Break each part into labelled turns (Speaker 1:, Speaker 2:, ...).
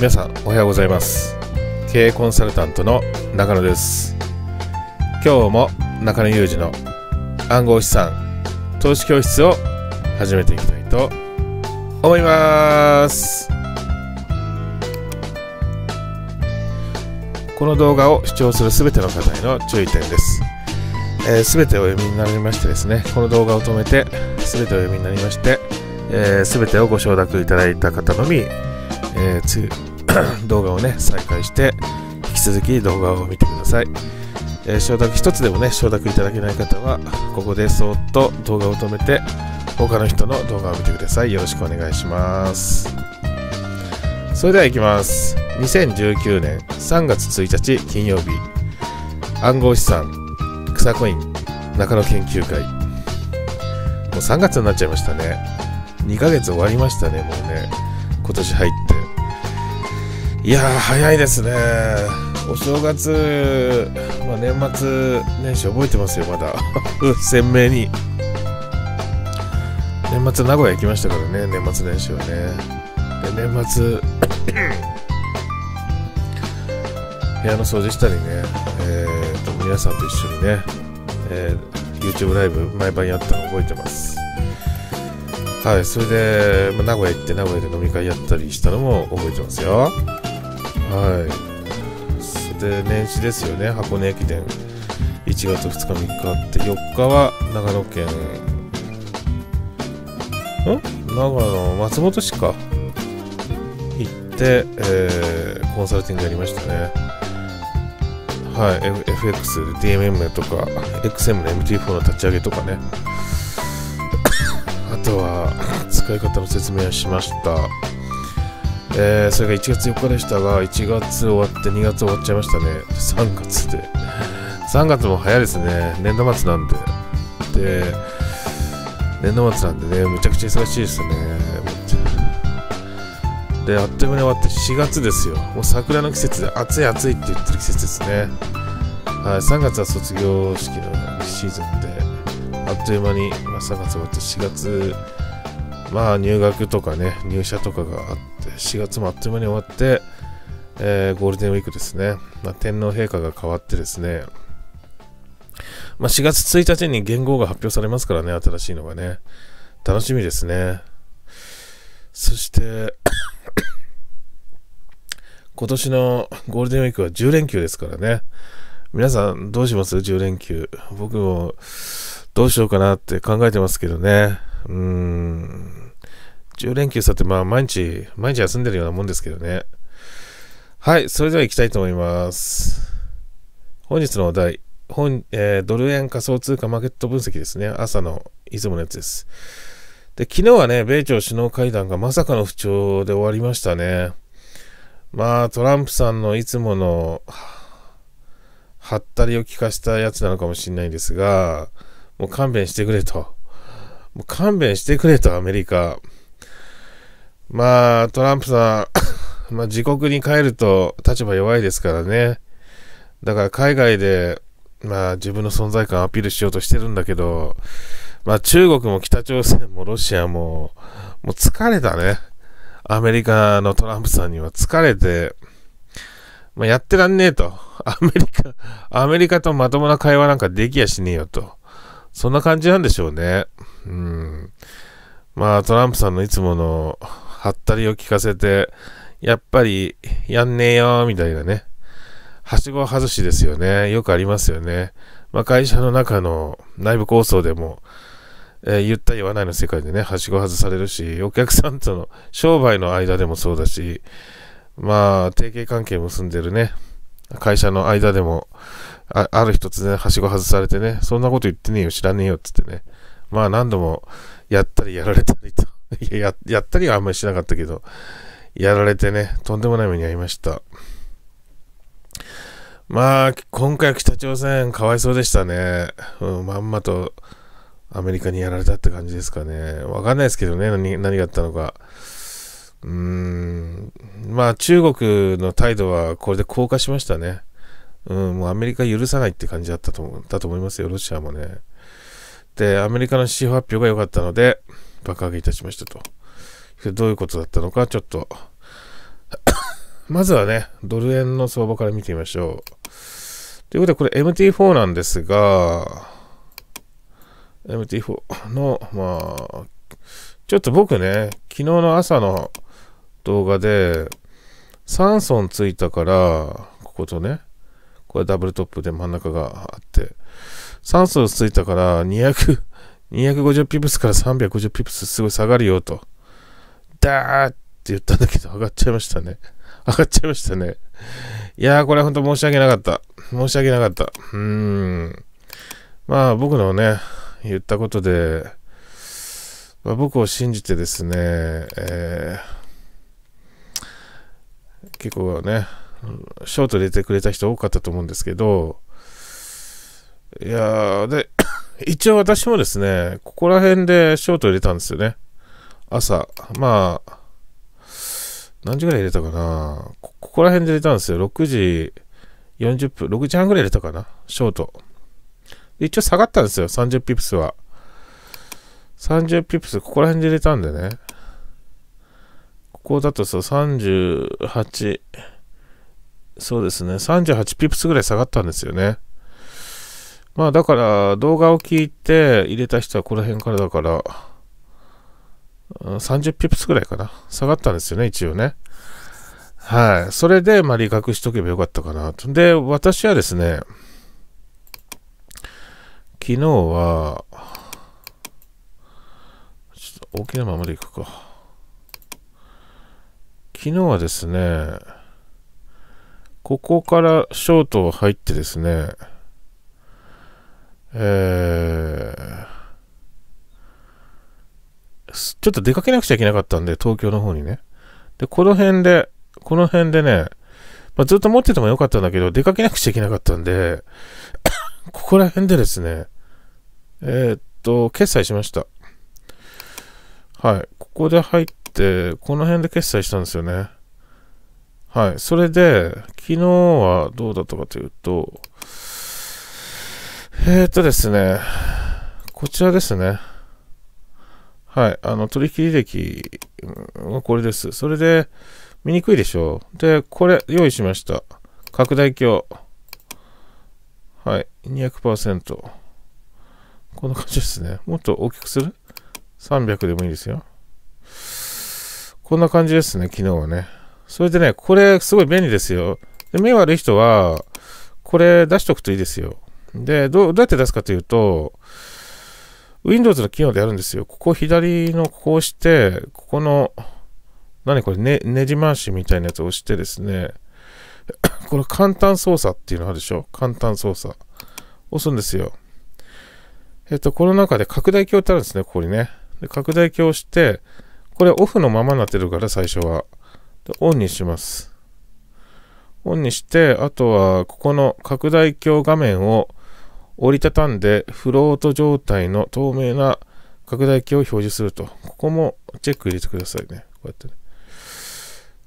Speaker 1: 皆さんおはようございます経営コンサルタントの中野です今日も中野裕二の暗号資産投資教室を始めていきたいと思いますこの動画を視聴するすべての方への注意点ですえー、てお読みになりましてですねこの動画を止めてすべてお読みになりまして、えー、てをご承諾いただいた方のみ、えー、動画をね、再開して、引き続き動画を見てください。えー、承諾、一つでもね、承諾いただけない方は、ここでそっと動画を止めて、他の人の動画を見てください。よろしくお願いします。それでは行きます。2019年3月1日金曜日、暗号資産、草コイン、中野研究会。もう3月になっちゃいましたね。2ヶ月終わりましたね、もうね。今年入っいや早いですね。お正月、まあ、年末年始覚えてますよ、まだ。鮮明に。年末名古屋行きましたからね、年末年始はね。で、年末、部屋の掃除したりね、えー、と皆さんと一緒にね、えー、YouTube ライブ毎晩やったの覚えてます。はい、それで、まあ、名古屋行って名古屋で飲み会やったりしたのも覚えてますよ。はいで年始ですよね箱根駅伝1月2日3日あって4日は長野県ん長野松本市か行って、えー、コンサルティングやりましたねはい、F、x DMM とか XM の MT4 の立ち上げとかねあとは使い方の説明をしましたえー、それが1月4日でしたが、1月終わって2月終わっちゃいましたね。3月で。3月も早いですね。年度末なんで。で、年度末なんでね、むちゃくちゃ忙しいですね。で、あっという間に終わって4月ですよ。もう桜の季節で暑い暑いって言ってる季節ですね。はい、3月は卒業式のシーズンで、あっという間に、まあ、3月終わって4月、まあ入学とかね、入社とかがあっ4月もあっという間に終わって、えー、ゴールデンウィークですね、まあ、天皇陛下が変わってですね、まあ、4月1日に元号が発表されますからね、新しいのがね。楽しみですね。そして 今年のゴールデンウィークは10連休ですからね。皆さんどうします ?10 連休。僕もどうしようかなって考えてますけどね。うーん。10連休さってまあ毎日、毎日休んでるようなもんですけどね。はい、それでは行きたいと思います。本日のお題、本えー、ドル円仮想通貨マーケット分析ですね。朝のいつものやつです。で、昨日はね、米朝首脳会談がまさかの不調で終わりましたね。まあ、トランプさんのいつもの、はったりを聞かしたやつなのかもしれないんですが、もう勘弁してくれと。もう勘弁してくれと、アメリカ。まあ、トランプさん、まあ、自国に帰ると立場弱いですからね。だから海外で、まあ、自分の存在感アピールしようとしてるんだけど、まあ、中国も北朝鮮もロシアも、もう疲れたね。アメリカのトランプさんには疲れて、まあ、やってらんねえと。アメリカ、アメリカとまともな会話なんかできやしねえよと。そんな感じなんでしょうね。うん。まあ、トランプさんのいつものはったりを聞かせて、やっぱりやんねえよ、みたいなね。はしご外しですよね。よくありますよね。まあ、会社の中の内部構想でも、えー、言った言わないの世界でね、はしご外されるし、お客さんとの商売の間でもそうだし、まあ、提携関係結んでるね、会社の間でも、あある日突然はしご外されてね、そんなこと言ってねえよ、知らねえよってってね、まあ何度もやったりやられたりと。いや、やったりはあんまりしなかったけど、やられてね、とんでもない目に遭いました。まあ、今回北朝鮮、かわいそうでしたね。うん、まんまとアメリカにやられたって感じですかね。わかんないですけどね、何何があったのか。うーん、まあ、中国の態度はこれで硬化しましたね。うん、もうアメリカ許さないって感じだったとだと思いますよ、ロシアもね。で、アメリカの c 発表が良かったので、爆上げいたしましたと。どういうことだったのか、ちょっと まずはね、ドル円の相場から見てみましょう。ということで、これ MT4 なんですが、MT4 の、まあ、ちょっと僕ね、昨日の朝の動画で、3損ついたから、こことね、これダブルトップで真ん中があって、3損ついたから200 250ピプスから350ピプスすごい下がるよと。だーって言ったんだけど、上がっちゃいましたね。上がっちゃいましたね。いやー、これほんと申し訳なかった。申し訳なかった。うーん。まあ、僕のね、言ったことで、まあ、僕を信じてですね、えー、結構ね、ショート入れてくれた人多かったと思うんですけど、いやー、で、一応私もですね、ここら辺でショート入れたんですよね。朝。まあ、何時ぐらい入れたかなここら辺で入れたんですよ。6時40分、6時半ぐらい入れたかなショート。一応下がったんですよ、30ピプスは。30ピプス、ここら辺で入れたんでね。ここだとそう、38、そうですね、38ピプスぐらい下がったんですよね。まあだから動画を聞いて入れた人はこの辺からだから、30ピプスぐらいかな。下がったんですよね、一応ね。はい。それで、まあ、理学しとけばよかったかなと。で、私はですね、昨日は、ちょっと大きなままでいくか。昨日はですね、ここからショート入ってですね、えー、ちょっと出かけなくちゃいけなかったんで、東京の方にね。で、この辺で、この辺でね、まあ、ずっと持っててもよかったんだけど、出かけなくちゃいけなかったんで、ここら辺でですね、えー、っと、決済しました。はい。ここで入って、この辺で決済したんですよね。はい。それで、昨日はどうだったかというと、えー、っとですね、こちらですね。はい、あの、取引履歴はこれです。それで、見にくいでしょう。で、これ、用意しました。拡大鏡。はい、200%。こんな感じですね。もっと大きくする ?300 でもいいですよ。こんな感じですね、昨日はね。それでね、これ、すごい便利ですよ。で目悪い人は、これ出しとくといいですよ。で、どうやって出すかというと、Windows の機能でやるんですよ。ここ左のここを押して、ここの、何これね、ねじ回しみたいなやつを押してですね、これ簡単操作っていうのあるでしょ簡単操作。押すんですよ。えっと、この中で拡大鏡ってあるんですね、ここにね。で拡大鏡をして、これオフのままになってるから、最初は。で、オンにします。オンにして、あとは、ここの拡大鏡画面を折りたたんでフロート状態の透明な拡大器を表示すると。ここもチェック入れてくださいね。こうやってね。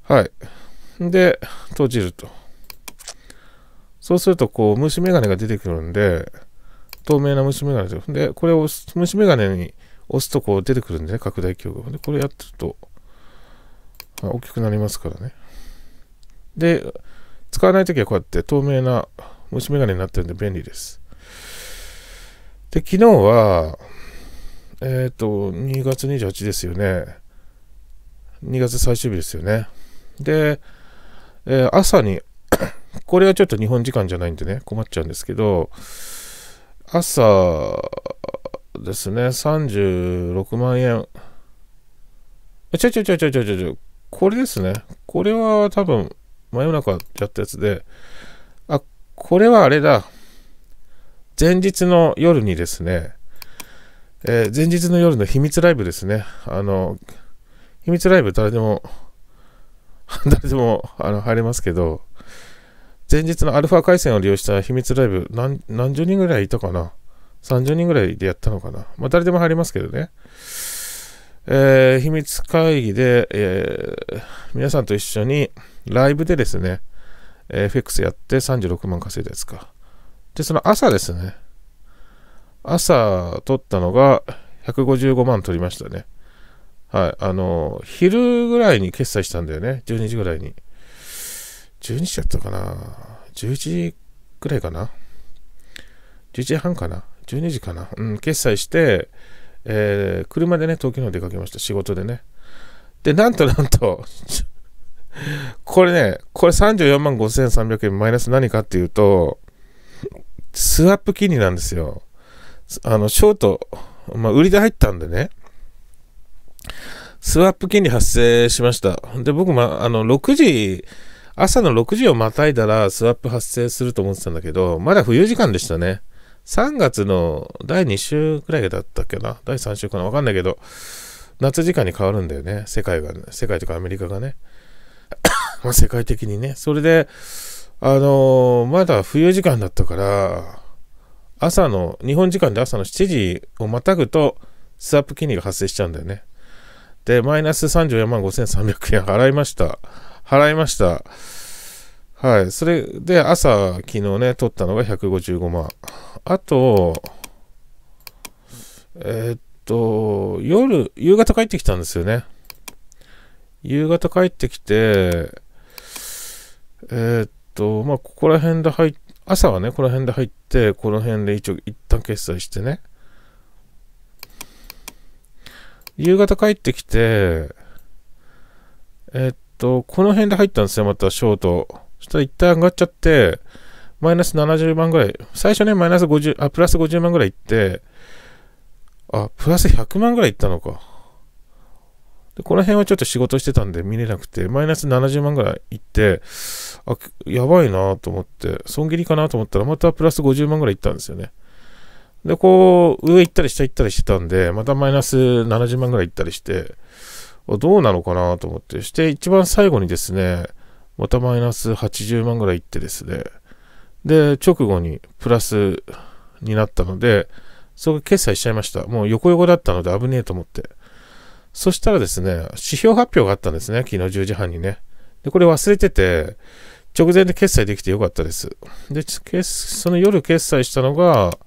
Speaker 1: はい。で、閉じると。そうすると、こう、虫眼鏡が出てくるんで、透明な虫眼鏡で、で、これを虫眼鏡に押すとこう出てくるんでね、拡大鏡が。で、これやってると、大きくなりますからね。で、使わないときはこうやって透明な虫眼鏡になってるんで便利です。で、昨日は、えっ、ー、と、2月28日ですよね。2月最終日ですよね。で、えー、朝に これはちょっと日本時間じゃないんでね、困っちゃうんですけど、朝ですね、36万円。ちょちょちょちょちょちょちょ、これですね。これは多分、真夜中やったやつで、あ、これはあれだ。前日の夜にですね、えー、前日の夜の秘密ライブですね。あの、秘密ライブ誰でも、誰でもあの入れますけど、前日のアルファ回線を利用した秘密ライブ、何十人ぐらいいたかな ?30 人ぐらいでやったのかなまあ誰でも入れますけどね。えー、秘密会議で、えー、皆さんと一緒にライブでですね、FX やって36万稼いだやつか。で、その朝ですね。朝取ったのが155万取りましたね。はい。あの、昼ぐらいに決済したんだよね。12時ぐらいに。12時だったかな ?11 時ぐらいかな ?11 時半かな ?12 時かなうん、決済して、えー、車でね、東京の出かけました。仕事でね。で、なんとなんと これね、これ34万5300円マイナス何かっていうと、スワップ金利なんですよ。あの、ショート、まあ、売りで入ったんでね、スワップ金利発生しました。で、僕、ま、あの、6時、朝の6時をまたいだらスワップ発生すると思ってたんだけど、まだ冬時間でしたね。3月の第2週くらいだったっけな第3週かなわかんないけど、夏時間に変わるんだよね。世界が、世界とかアメリカがね。ま世界的にね。それで、あのー、まだ冬時間だったから、朝の、日本時間で朝の7時をまたぐと、スワップ金利が発生しちゃうんだよね。で、マイナス34万5300円払いました。払いました。はい。それで、朝、昨日ね、取ったのが155万。あと、えー、っと、夜、夕方帰ってきたんですよね。夕方帰ってきて、えー、っと、まあ、ここら辺で入っ朝はね、この辺で入って、この辺で一応一旦決済してね。夕方帰ってきて、えっと、この辺で入ったんですよ、またショート。そしたら一旦上がっちゃって、マイナス70万ぐらい。最初ね、マイナス50、あ、プラス50万ぐらいいって、あ、プラス100万ぐらいいったのか。で、この辺はちょっと仕事してたんで見れなくて、マイナス70万ぐらいいって、あ、やばいなと思って、損切りかなと思ったら、またプラス50万ぐらいいったんですよね。で、こう、上行ったり下行ったりしてたんで、またマイナス70万ぐらい行ったりして、どうなのかなと思って、して一番最後にですね、またマイナス80万ぐらい行ってですね、で、直後にプラスになったので、そこ決済しちゃいました。もう横横だったので危ねえと思って。そしたらですね、指標発表があったんですね、昨日10時半にね。で、これ忘れてて、直前で決済できてよかったです。で、その夜決済したのが、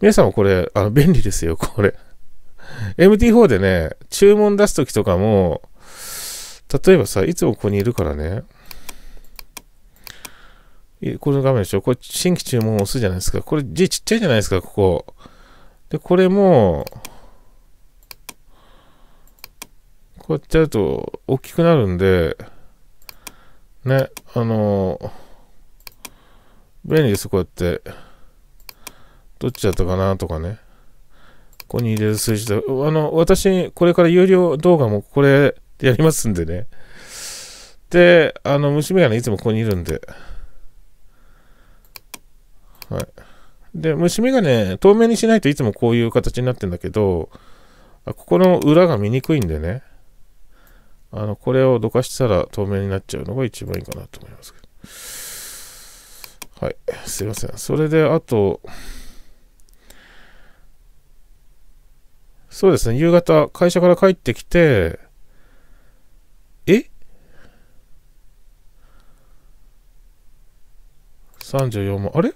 Speaker 1: 皆さんもこれ、あの、便利ですよ、これ。MT4 でね、注文出すときとかも、例えばさ、いつもここにいるからね、この画面でしょこれ、新規注文を押すじゃないですか。これ字ちっちゃいじゃないですか、ここ。で、これも、こうやっちゃうと大きくなるんで、ね、あのー、便利です、こうやって。どっちだったかなとかね。ここに入れる数字だ。あの、私、これから有料動画もこれでやりますんでね。で、あの、娘がね、いつもここにいるんで。はい。で、虫眼鏡、ね、透明にしないといつもこういう形になってんだけど、ここの裏が見にくいんでね。あの、これをどかしたら透明になっちゃうのが一番いいかなと思いますけど。はい。すいません。それで、あと、そうですね。夕方、会社から帰ってきて、え ?34 万。あれ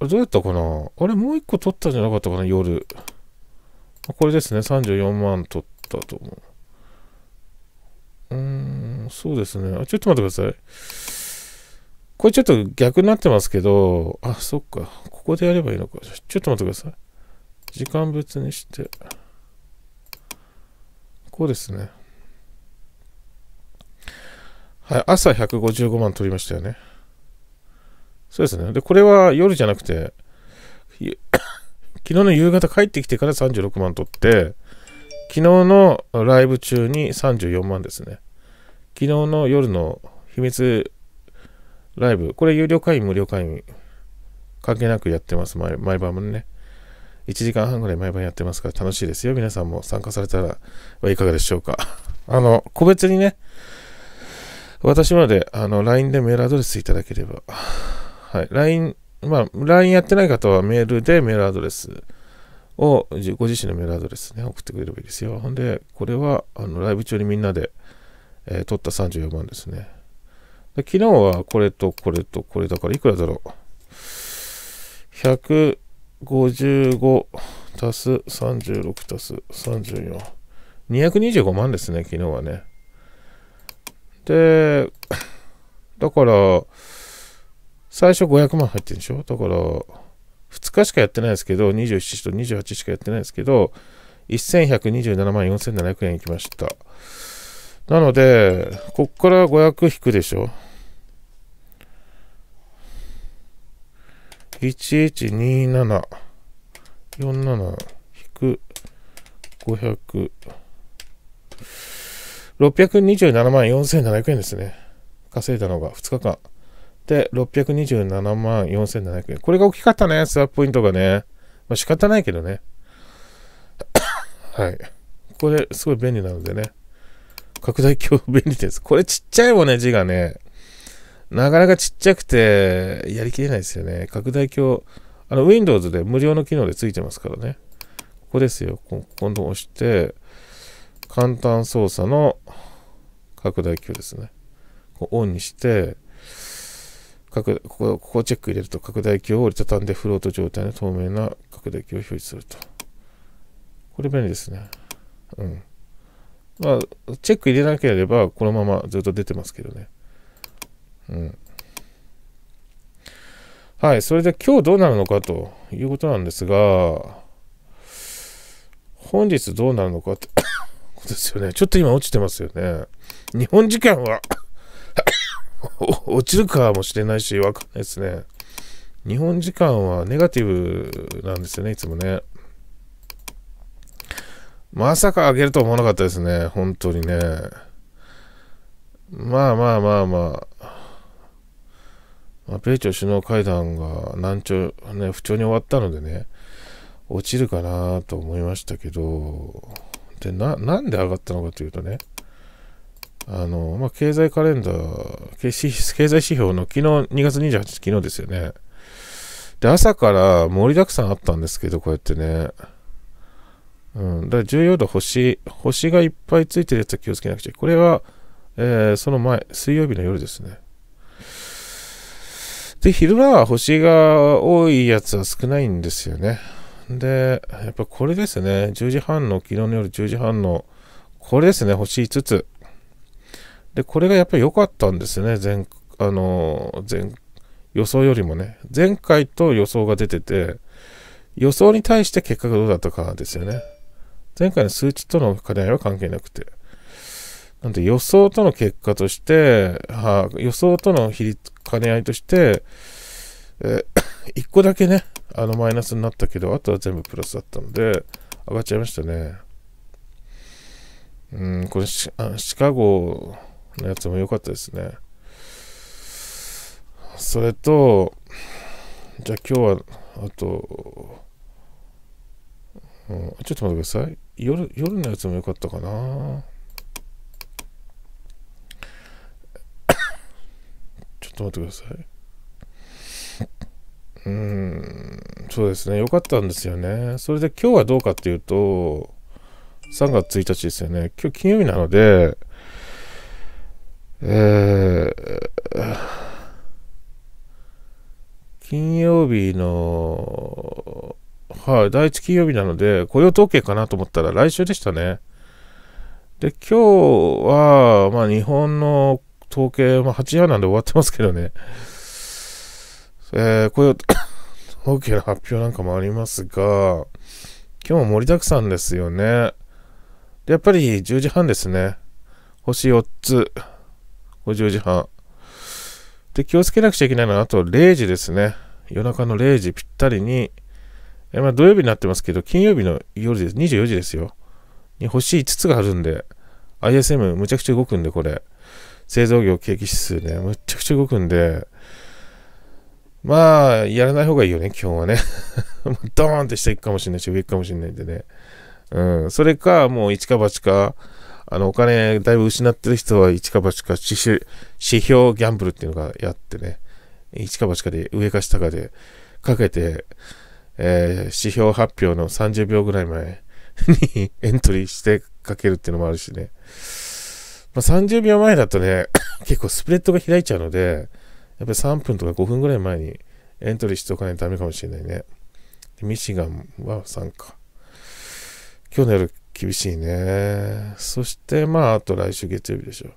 Speaker 1: どうやったかなあれ、もう一個取ったんじゃなかったかな夜。これですね。34万取って。ったと思う。うーん、そうですね。あ、ちょっと待ってください。これちょっと逆になってますけど、あ、そっか。ここでやればいいのか。ちょっと待ってください。時間別にして。こうですね。はい、朝155万取りましたよね。そうですね。で、これは夜じゃなくて、昨日の夕方帰ってきてから36万取って、昨日のライブ中に34万ですね。昨日の夜の秘密ライブ、これ有料会員、無料会員、関係なくやってます、毎毎晩もね。1時間半ぐらい毎晩やってますから楽しいですよ。皆さんも参加されたらはいかがでしょうか。あの、個別にね、私まであの LINE でメールアドレスいただければ。はい。LINE、まあ、LINE やってない方はメールでメールアドレス。をご自身のメールアドレスね、送ってくれればいいですよ。ほんで、これはあのライブ中にみんなで、えー、撮った34番ですねで。昨日はこれとこれとこれだからいくらだろう。155足す36足す34。225万ですね、昨日はね。で、だから、最初500万入ってるでしょだから、2日しかやってないですけど、27と28しかやってないですけど、1127万4700円いきました。なので、こっから500引くでしょ。1127。47引く500。627万4700円ですね。稼いだのが2日間。で、627万4700円。これが大きかったね、スワップポイントがね。まあ仕方ないけどね。はい。これ、すごい便利なのでね。拡大鏡便利です。これちっちゃいもんね、字がね。なかなかちっちゃくて、やりきれないですよね。拡大鏡、あの、Windows で無料の機能でついてますからね。ここですよ。今度押して、簡単操作の拡大鏡ですね。こうオンにして、各ここ、ここチェック入れると拡大鏡を折りたたんでフロート状態の透明な拡大鏡を表示すると。これ便利ですね。うん。まあ、チェック入れなければ、このままずっと出てますけどね。うん。はい、それで今日どうなるのかということなんですが、本日どうなるのかって ことですよね。ちょっと今落ちてますよね。日本時間は 落ちるかもしれないし、わかんないですね。日本時間はネガティブなんですよね、いつもね。まさか上げると思わなかったですね、本当にね。まあまあまあまあ。まあ、米朝首脳会談が難聴、ね、不調に終わったのでね、落ちるかなと思いましたけど、で、な、なんで上がったのかというとね、あの、まあ、経済カレンダー、経済指標の昨日、2月28日、昨日ですよね。で、朝から盛りだくさんあったんですけど、こうやってね。うん、だから重要度星、星がいっぱいついてるやつは気をつけなくちゃ。これは、えー、その前、水曜日の夜ですね。で、昼間は星が多いやつは少ないんですよね。で、やっぱこれですね。10時半の、昨日の夜10時半の、これですね。星5つ。で、これがやっぱり良かったんですよね。前、あの、前、予想よりもね。前回と予想が出てて、予想に対して結果がどうだったかですよね。前回の数値との兼ね合いは関係なくて。なんで予想との結果として、はあ、予想との比率兼ね合いとして、え1 個だけね、あのマイナスになったけど、あとは全部プラスだったので、上がっちゃいましたね。うん、これシ、シカゴやつも良かったですね。それと、じゃあ今日は、あと、うん、ちょっと待ってください。夜、夜のやつも良かったかな。ちょっと待ってください。うん、そうですね。良かったんですよね。それで今日はどうかっていうと、3月1日ですよね。今日金曜日なので、えー、金曜日の、はい、第1金曜日なので、雇用統計かなと思ったら来週でしたね。で、今日は、まあ、日本の統計、まあ、8夜なんで終わってますけどね、えー、雇用 統計の発表なんかもありますが、今日も盛りだくさんですよね。で、やっぱり10時半ですね。星4つ。5 0時半。で、気をつけなくちゃいけないのは、あと0時ですね。夜中の0時ぴったりに、えまあ、土曜日になってますけど、金曜日の夜です。24時ですよ。に星5つがあるんで、ISM むちゃくちゃ動くんで、これ。製造業景気指数ね、むちゃくちゃ動くんで、まあ、やらない方がいいよね、基本はね。ドーンって下行くかもしれないし、上行くかもしれないんでね。うん、それか、もう一か八か、あの、お金だいぶ失ってる人は一か八か指標、ギャンブルっていうのがやってね、一か八かで上か下かでかけて、えー、指標発表の30秒ぐらい前に エントリーしてかけるっていうのもあるしね。まあ、30秒前だとね、結構スプレッドが開いちゃうので、やっぱり3分とか5分ぐらい前にエントリーしておかないとダメかもしれないね。ミシガンは3か。今日の夜厳しいね。そして、まあ、あと来週月曜日でしょ。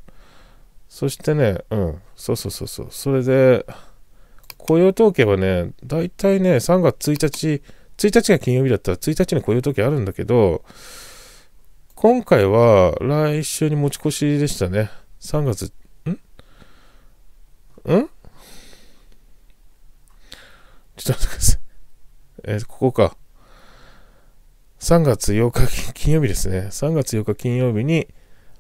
Speaker 1: そしてね、うん、そうそうそうそう。それで、雇用統計はね、大体ね、3月1日、1日が金曜日だったら1日に雇用統計あるんだけど、今回は来週に持ち越しでしたね。3月、んんちょっと待ってください。えー、ここか。3月8日 金曜日ですね。3月8日金曜日に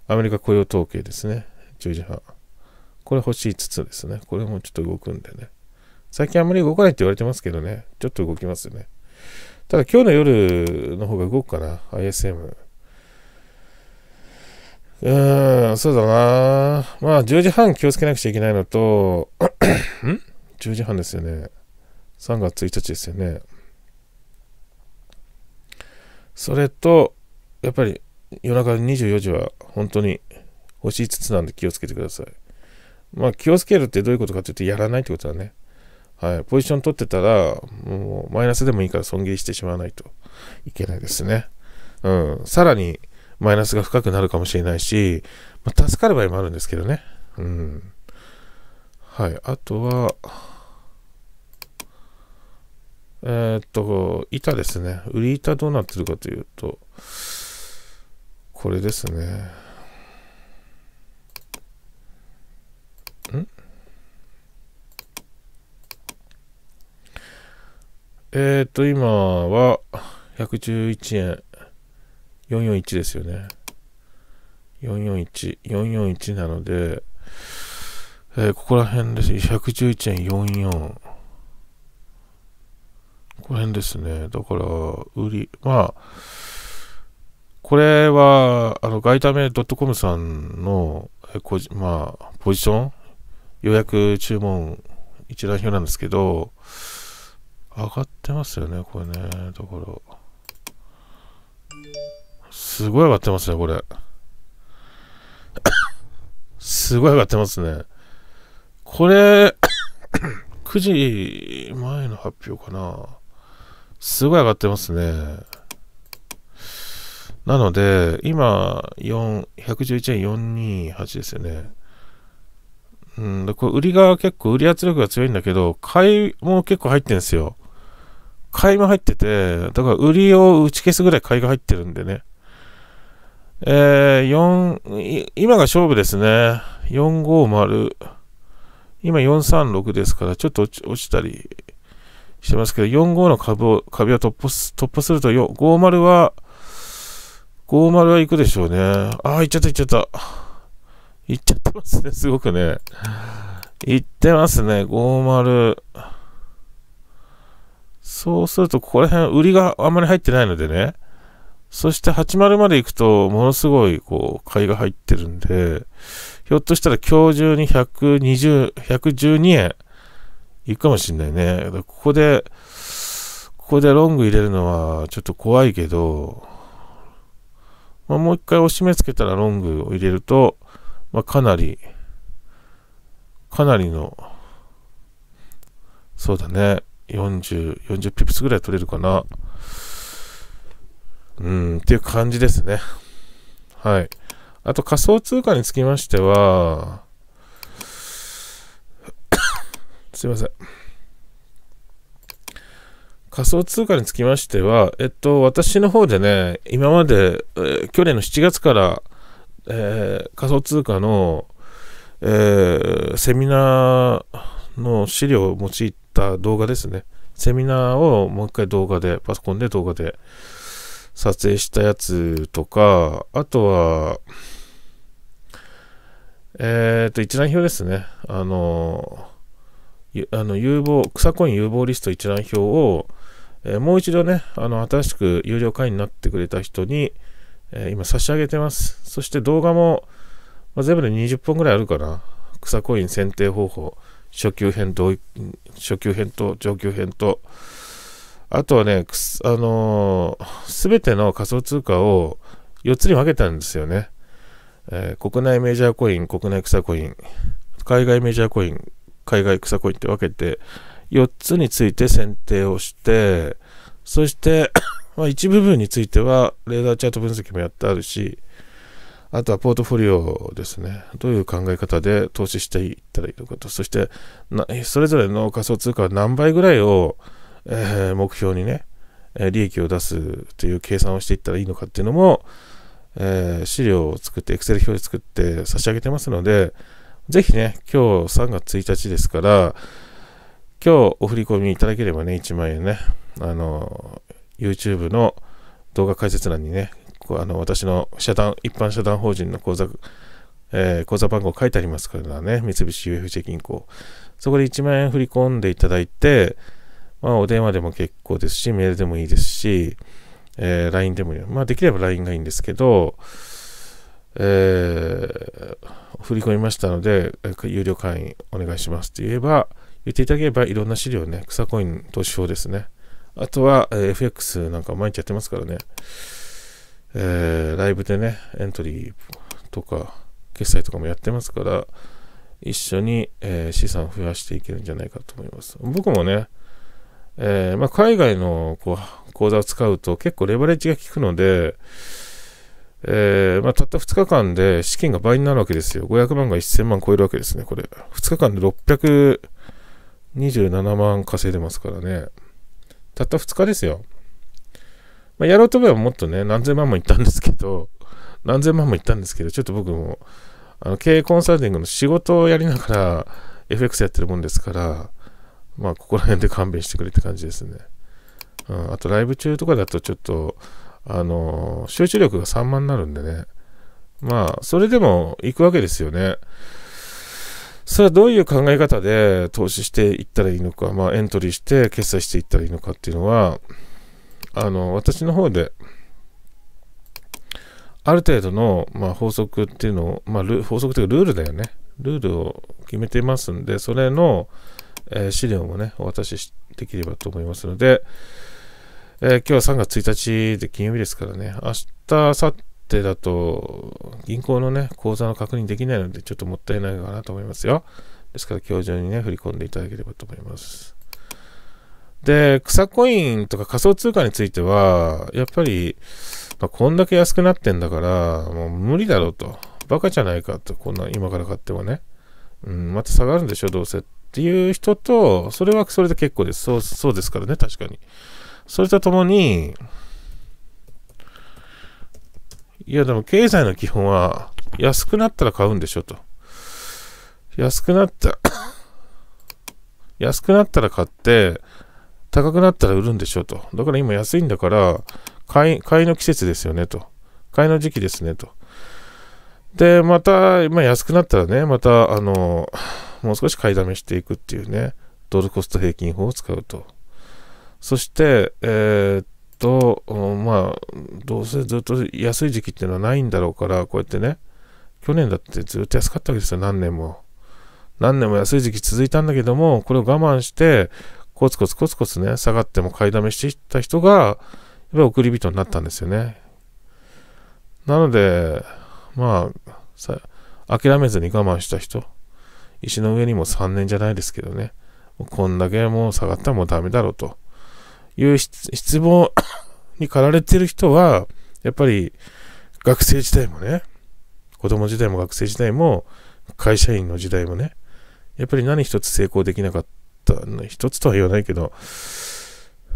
Speaker 1: アメリカ雇用統計ですね。10時半。これ欲しいつつですね。これもちょっと動くんでね。最近あんまり動かないって言われてますけどね。ちょっと動きますよね。ただ今日の夜の方が動くかな。ISM。うーん、そうだな。まあ10時半気をつけなくちゃいけないのと、ん ?10 時半ですよね。3月1日ですよね。それと、やっぱり夜中24時は本当に星5つなんで気をつけてください。まあ気をつけるってどういうことかというとやらないってことだね。はい。ポジション取ってたら、もうマイナスでもいいから損切りしてしまわないといけないですね。うん。さらにマイナスが深くなるかもしれないし、まあ、助かる場合もあるんですけどね。うん。はい。あとは、えー、っと、板ですね。売り板どうなってるかというと、これですね。んえー、っと、今は111円441ですよね。441、441なので、えー、ここら辺です。111円44。この辺ですね。だから、売り、まあ、これは、あの、外為 .com さんの、えこじまあ、ポジション、予約注文一覧表なんですけど、上がってますよね、これね。だから、すごい上がってますね、これ。すごい上がってますね。これ、9 時前の発表かな。すごい上がってますね。なので、今、111.428ですよね。うん、でこれ売りが結構、売り圧力が強いんだけど、買いも結構入ってるんですよ。買いも入ってて、だから売りを打ち消すぐらい買いが入ってるんでね。えー、4、今が勝負ですね。450。今436ですから、ちょっと落ちたりしてますけど、45の株を、株を突破突破するとよ、50は、50は行くでしょうね。ああ、行っちゃった行っちゃった。行っちゃってますね、すごくね。行ってますね、50。そうすると、ここら辺、売りがあんまり入ってないのでね。そして80まで行くと、ものすごい、こう、買いが入ってるんで、ひょっとしたら今日中に120、112円行くかもしんないね。ここで、ここでロング入れるのはちょっと怖いけど、まあ、もう一回押し目つけたらロングを入れると、まあ、かなり、かなりの、そうだね、40、40ピプスぐらい取れるかな。うん、っていう感じですね。はい。あと仮想通貨につきましては、すいません。仮想通貨につきましては、えっと、私の方でね、今まで、えー、去年の7月から、えー、仮想通貨の、えー、セミナーの資料を用いた動画ですね。セミナーをもう一回動画で、パソコンで動画で撮影したやつとか、あとは、えっ、と、一覧表ですね。あのーあの有望草コイン有望リスト一覧表を、えー、もう一度ね、あの新しく有料会員になってくれた人に、えー、今差し上げてます。そして動画も、まあ、全部で20本ぐらいあるかな。草コイン選定方法、初級編と、初級編と上級編と、あとはね、あのす、べての仮想通貨を4つに分けたんですよね。えー、国内メジャーコイン、国内草コイン、海外メジャーコイン、海外草恋って分けて、4つについて選定をして、そして まあ、一部分については、レーダーチャート分析もやってあるし、あとはポートフォリオですね。どういう考え方で投資していったらいいのかと。そして、それぞれの仮想通貨は何倍ぐらいを、えー、目標にね、え利益を出すという計算をしていったらいいのかっていうのも、えー、資料を作って、Excel 表で作って差し上げてますので、ぜひね、今日3月1日ですから、今日お振り込みいただければね、1万円ね、あの、YouTube の動画解説欄にね、あの私の社団、一般社団法人の口座、えー、口座番号書いてありますからね、三菱 UFJ 銀行。そこで1万円振り込んでいただいて、まあ、お電話でも結構ですし、メールでもいいですし、えー、LINE でもいい。まあ、できれば LINE がいいんですけど、えー、振り込みましたので、有料会員お願いしますって言えば、言っていただければいろんな資料ね、草コイン投資法ですね。あとは、え FX なんか毎日やってますからね、えー、ライブでね、エントリーとか、決済とかもやってますから、一緒に、えー、資産を増やしていけるんじゃないかと思います。僕もね、えー、まあ、海外のこう口座を使うと結構レバレッジが効くので、えー、まあ、たった2日間で資金が倍になるわけですよ。500万が1000万超えるわけですね、これ。2日間で627万稼いでますからね。たった2日ですよ。まあ、やろうと思えばもっとね、何千万もいったんですけど、何千万もいったんですけど、ちょっと僕も、あの経営コンサルティングの仕事をやりながら FX やってるもんですから、まあ、ここら辺で勘弁してくれって感じですね。うん、あと、ライブ中とかだとちょっと、あの、集中力が散漫になるんでね。まあ、それでも行くわけですよね。それはどういう考え方で投資していったらいいのか、まあ、エントリーして決済していったらいいのかっていうのは、あの、私の方で、ある程度の、まあ、法則っていうのを、まあ、法則というかルールだよね。ルールを決めていますんで、それの、えー、資料もね、お渡しできればと思いますので、えー、今日は3月1日で金曜日ですからね、明日、明後日だと、銀行のね、口座の確認できないので、ちょっともったいないかなと思いますよ。ですから、今日中にね、振り込んでいただければと思います。で、草コインとか仮想通貨については、やっぱり、まあ、こんだけ安くなってんだから、もう無理だろうと。バカじゃないかと、こんな今から買ってもね。うん、また下がるんでしょ、どうせっていう人と、それはそれで結構です。そう、そうですからね、確かに。それとともに、いやでも経済の基本は安くなったら買うんでしょと。安くなった 安くなったら買って、高くなったら売るんでしょと。だから今安いんだから、買い、買いの季節ですよねと。買いの時期ですねと。で、また、今安くなったらね、また、あの、もう少し買いだめしていくっていうね、ドルコスト平均法を使うと。そして、えー、っと、まあ、どうせずっと安い時期っていうのはないんだろうから、こうやってね、去年だってずっと安かったわけですよ、何年も。何年も安い時期続いたんだけども、これを我慢して、コツコツコツコツね、下がっても買いだめしていった人が、やっぱり送り人になったんですよね。なので、まあ、諦めずに我慢した人、石の上にも3年じゃないですけどね、こんだけもう下がったらもうダメだろうと。いう失望 に駆られてる人は、やっぱり学生時代もね、子供時代も学生時代も、会社員の時代もね、やっぱり何一つ成功できなかった、一つとは言わないけど、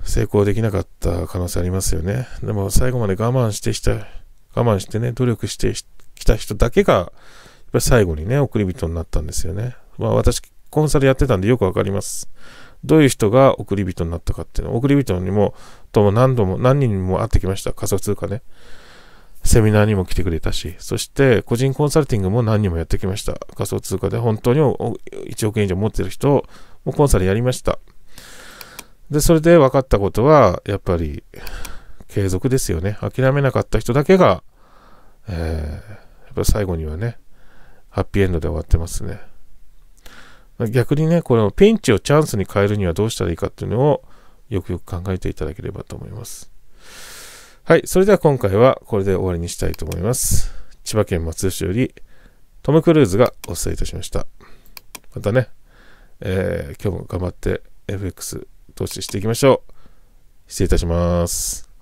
Speaker 1: 成功できなかった可能性ありますよね。でも最後まで我慢してきた、我慢してね、努力してきた人だけが、やっぱり最後にね、送り人になったんですよね。まあ私、コンサルやってたんでよくわかります。どういう人が送り人になったかっていうの。送り人にも、とも何度も、何人も会ってきました。仮想通貨ね。セミナーにも来てくれたし、そして個人コンサルティングも何人もやってきました。仮想通貨で本当に1億円以上持ってる人もコンサルやりました。で、それで分かったことは、やっぱり継続ですよね。諦めなかった人だけが、えー、やっぱ最後にはね、ハッピーエンドで終わってますね。逆にね、このピンチをチャンスに変えるにはどうしたらいいかっていうのをよくよく考えていただければと思います。はい、それでは今回はこれで終わりにしたいと思います。千葉県松戸市よりトム・クルーズがお伝えいたしました。またね、えー、今日も頑張って FX 投資していきましょう。失礼いたします。